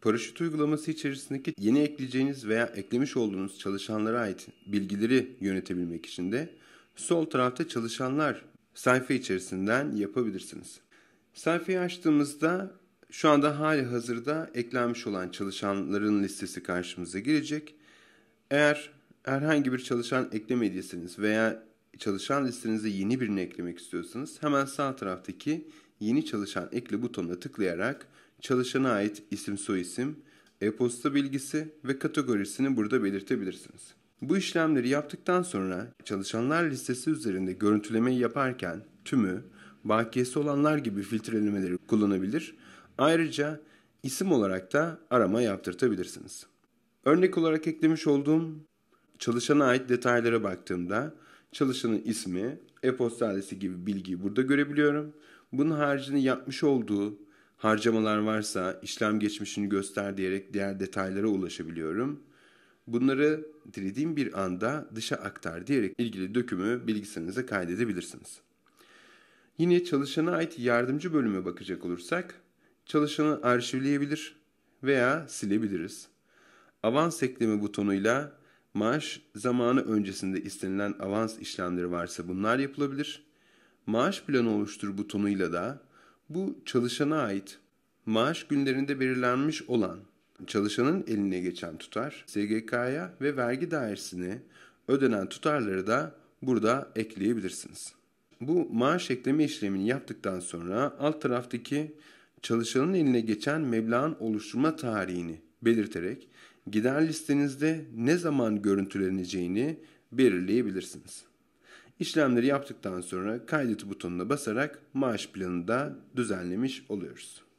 Paraşüt uygulaması içerisindeki yeni ekleyeceğiniz veya eklemiş olduğunuz çalışanlara ait bilgileri yönetebilmek için de sol tarafta çalışanlar sayfa içerisinden yapabilirsiniz. Sayfayı açtığımızda şu anda hali hazırda eklenmiş olan çalışanların listesi karşımıza gelecek. Eğer herhangi bir çalışan eklemediyseniz veya çalışan listenize yeni birini eklemek istiyorsanız hemen sağ taraftaki yeni çalışan ekle butonuna tıklayarak çalışana ait isim soyisim, e-posta bilgisi ve kategorisini burada belirtebilirsiniz. Bu işlemleri yaptıktan sonra çalışanlar listesi üzerinde görüntülemeyi yaparken tümü, bakiyesi olanlar gibi filtrelemeleri kullanabilir. Ayrıca isim olarak da arama yaptırtabilirsiniz. Örnek olarak eklemiş olduğum çalışana ait detaylara baktığımda çalışanın ismi, e-posta adresi gibi bilgiyi burada görebiliyorum. Bunun haricinde yapmış olduğu Harcamalar varsa işlem geçmişini göster diyerek diğer detaylara ulaşabiliyorum. Bunları dilediğim bir anda dışa aktar diyerek ilgili dökümü bilgisayarınıza kaydedebilirsiniz. Yine çalışana ait yardımcı bölüme bakacak olursak çalışanı arşivleyebilir veya silebiliriz. Avans ekleme butonuyla maaş zamanı öncesinde istenilen avans işlemleri varsa bunlar yapılabilir. Maaş planı oluştur butonuyla da bu çalışana ait maaş günlerinde belirlenmiş olan çalışanın eline geçen tutar SGK'ya ve vergi dairesine ödenen tutarları da burada ekleyebilirsiniz. Bu maaş ekleme işlemini yaptıktan sonra alt taraftaki çalışanın eline geçen meblağın oluşturma tarihini belirterek gider listenizde ne zaman görüntüleneceğini belirleyebilirsiniz. İşlemleri yaptıktan sonra kaydet butonuna basarak maaş planını da düzenlemiş oluyoruz.